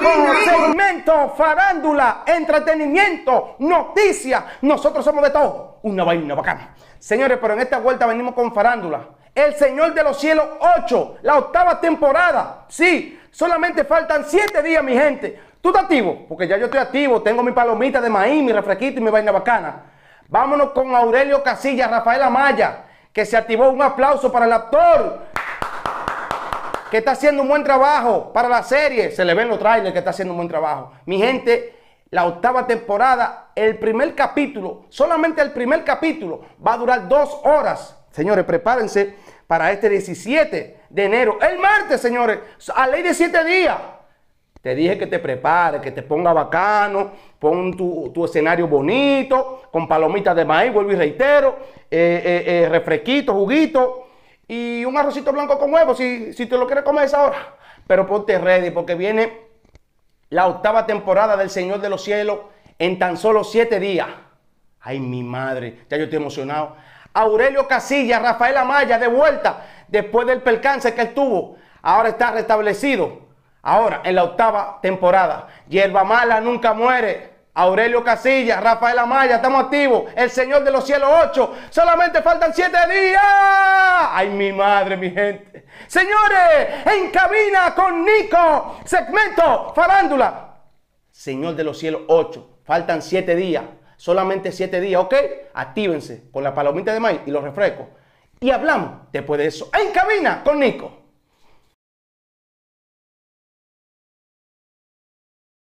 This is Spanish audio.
con segmento, farándula, entretenimiento, noticias. Nosotros somos de todo. Una vaina bacana. Señores, pero en esta vuelta venimos con farándula. El Señor de los Cielos 8, la octava temporada. Sí, solamente faltan 7 días, mi gente. ¿Tú estás activo? Porque ya yo estoy activo. Tengo mi palomita de maíz, mi refresquito y mi vaina bacana. Vámonos con Aurelio Casilla, Rafael Amaya, que se activó un aplauso para el actor que está haciendo un buen trabajo para la serie. Se le ven los trailers que está haciendo un buen trabajo. Mi gente, la octava temporada, el primer capítulo, solamente el primer capítulo, va a durar dos horas. Señores, prepárense para este 17 de enero. El martes, señores, a ley de siete días. Te dije que te prepares, que te ponga bacano, pon tu, escenario bonito, con palomitas de maíz, vuelvo y reitero, eh, eh, eh, refresquito, juguito y un arrocito blanco con huevo, si, si te lo quieres comer a esa hora. Pero ponte ready, porque viene la octava temporada del Señor de los Cielos en tan solo siete días. Ay, mi madre, ya yo estoy emocionado. Aurelio Casilla, Rafael Amaya, de vuelta después del percance que él tuvo. Ahora está restablecido. Ahora, en la octava temporada. Hierba mala nunca muere. Aurelio Casilla, Rafael Amaya, estamos activos. El Señor de los Cielos 8. Solamente faltan 7 días. Ay, mi madre, mi gente. Señores, en cabina con Nico. Segmento, farándula. Señor de los Cielos 8. Faltan 7 días. Solamente 7 días, ¿ok? Actívense con la palomita de maíz y los refrescos. Y hablamos después de eso. En cabina con Nico.